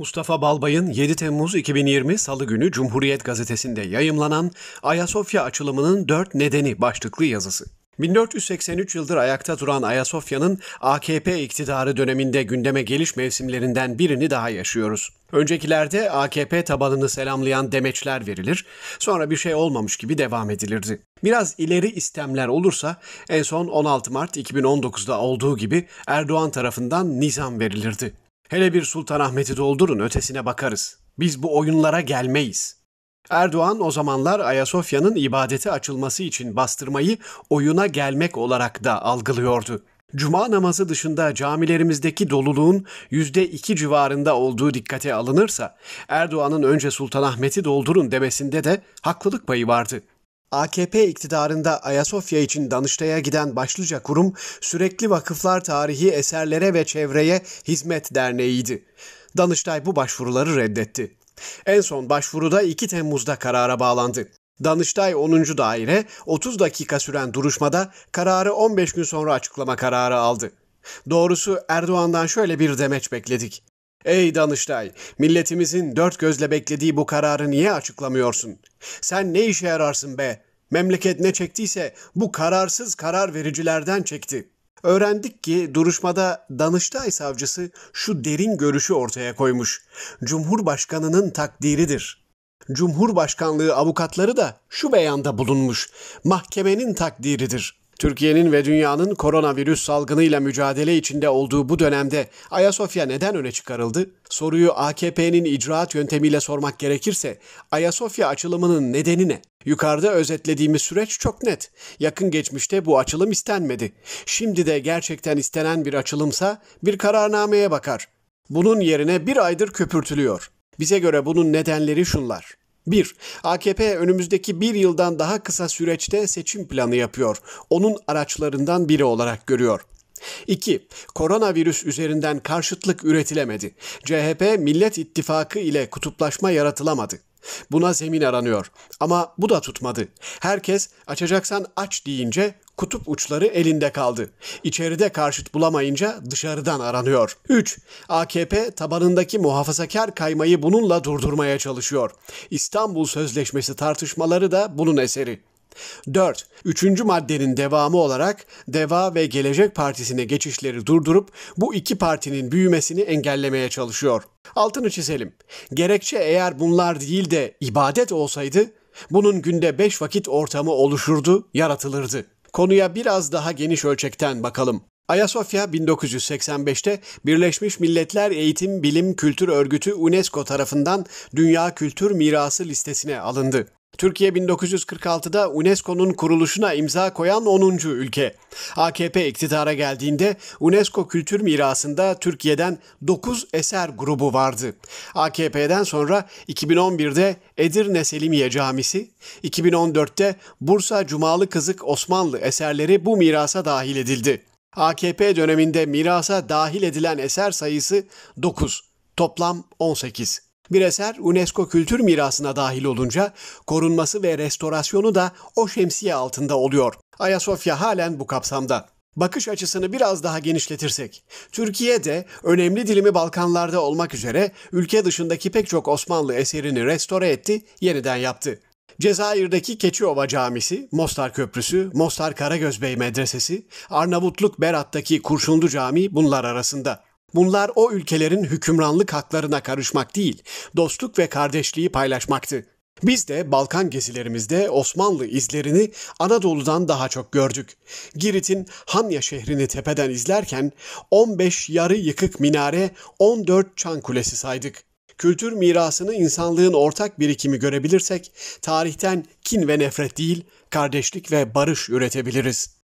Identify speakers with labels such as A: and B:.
A: Mustafa Balbay'ın 7 Temmuz 2020 Salı günü Cumhuriyet Gazetesi'nde yayımlanan Ayasofya açılımının 4 nedeni başlıklı yazısı. 1483 yıldır ayakta duran Ayasofya'nın AKP iktidarı döneminde gündeme geliş mevsimlerinden birini daha yaşıyoruz. Öncekilerde AKP tabanını selamlayan demeçler verilir, sonra bir şey olmamış gibi devam edilirdi. Biraz ileri istemler olursa en son 16 Mart 2019'da olduğu gibi Erdoğan tarafından nizam verilirdi. Hele bir Sultanahmet'i doldurun ötesine bakarız. Biz bu oyunlara gelmeyiz. Erdoğan o zamanlar Ayasofya'nın ibadete açılması için bastırmayı oyuna gelmek olarak da algılıyordu. Cuma namazı dışında camilerimizdeki doluluğun yüzde iki civarında olduğu dikkate alınırsa Erdoğan'ın önce Sultanahmet'i doldurun demesinde de haklılık payı vardı. AKP iktidarında Ayasofya için Danıştay'a giden başlıca kurum sürekli vakıflar tarihi eserlere ve çevreye hizmet derneğiydi. Danıştay bu başvuruları reddetti. En son başvuruda 2 Temmuz'da karara bağlandı. Danıştay 10. Daire 30 dakika süren duruşmada kararı 15 gün sonra açıklama kararı aldı. Doğrusu Erdoğan'dan şöyle bir demeç bekledik. Ey Danıştay, milletimizin dört gözle beklediği bu kararı niye açıklamıyorsun? Sen ne işe yararsın be? Memleket ne çektiyse bu kararsız karar vericilerden çekti. Öğrendik ki duruşmada Danıştay savcısı şu derin görüşü ortaya koymuş. Cumhurbaşkanının takdiridir. Cumhurbaşkanlığı avukatları da şu beyanda bulunmuş. Mahkemenin takdiridir. Türkiye'nin ve dünyanın koronavirüs salgınıyla mücadele içinde olduğu bu dönemde Ayasofya neden öne çıkarıldı? Soruyu AKP'nin icraat yöntemiyle sormak gerekirse Ayasofya açılımının nedeni ne? Yukarıda özetlediğimiz süreç çok net. Yakın geçmişte bu açılım istenmedi. Şimdi de gerçekten istenen bir açılımsa bir kararnameye bakar. Bunun yerine bir aydır köpürtülüyor. Bize göre bunun nedenleri şunlar. 1. AKP önümüzdeki bir yıldan daha kısa süreçte seçim planı yapıyor. Onun araçlarından biri olarak görüyor. 2. Koronavirüs üzerinden karşıtlık üretilemedi. CHP Millet İttifakı ile kutuplaşma yaratılamadı. Buna zemin aranıyor. Ama bu da tutmadı. Herkes açacaksan aç deyince kutup uçları elinde kaldı. İçeride karşıt bulamayınca dışarıdan aranıyor. 3. AKP tabanındaki muhafazakar kaymayı bununla durdurmaya çalışıyor. İstanbul Sözleşmesi tartışmaları da bunun eseri. 4. Üçüncü maddenin devamı olarak DEVA ve Gelecek Partisi'ne geçişleri durdurup bu iki partinin büyümesini engellemeye çalışıyor. Altını çizelim. Gerekçe eğer bunlar değil de ibadet olsaydı bunun günde beş vakit ortamı oluşurdu, yaratılırdı. Konuya biraz daha geniş ölçekten bakalım. Ayasofya 1985'te Birleşmiş Milletler Eğitim Bilim Kültür Örgütü UNESCO tarafından Dünya Kültür Mirası listesine alındı. Türkiye 1946'da UNESCO'nun kuruluşuna imza koyan 10. ülke. AKP iktidara geldiğinde UNESCO kültür mirasında Türkiye'den 9 eser grubu vardı. AKP'den sonra 2011'de Edirne Selimiye Camisi, 2014'te Bursa Cumalı Kızık Osmanlı eserleri bu mirasa dahil edildi. AKP döneminde mirasa dahil edilen eser sayısı 9, toplam 18. Bir eser UNESCO kültür mirasına dahil olunca korunması ve restorasyonu da o şemsiye altında oluyor. Ayasofya halen bu kapsamda. Bakış açısını biraz daha genişletirsek, Türkiye de önemli dilimi Balkanlarda olmak üzere ülke dışındaki pek çok Osmanlı eserini restore etti, yeniden yaptı. Cezayir'deki Keçiova Camisi, Mostar Köprüsü, Mostar Karagöz Bey Medresesi, Arnavutluk Berat'taki Kurşunlu Camii bunlar arasında. Bunlar o ülkelerin hükümranlık haklarına karışmak değil, dostluk ve kardeşliği paylaşmaktı. Biz de Balkan gezilerimizde Osmanlı izlerini Anadolu'dan daha çok gördük. Girit'in Hanya şehrini tepeden izlerken 15 yarı yıkık minare, 14 çan kulesi saydık. Kültür mirasını insanlığın ortak birikimi görebilirsek tarihten kin ve nefret değil, kardeşlik ve barış üretebiliriz.''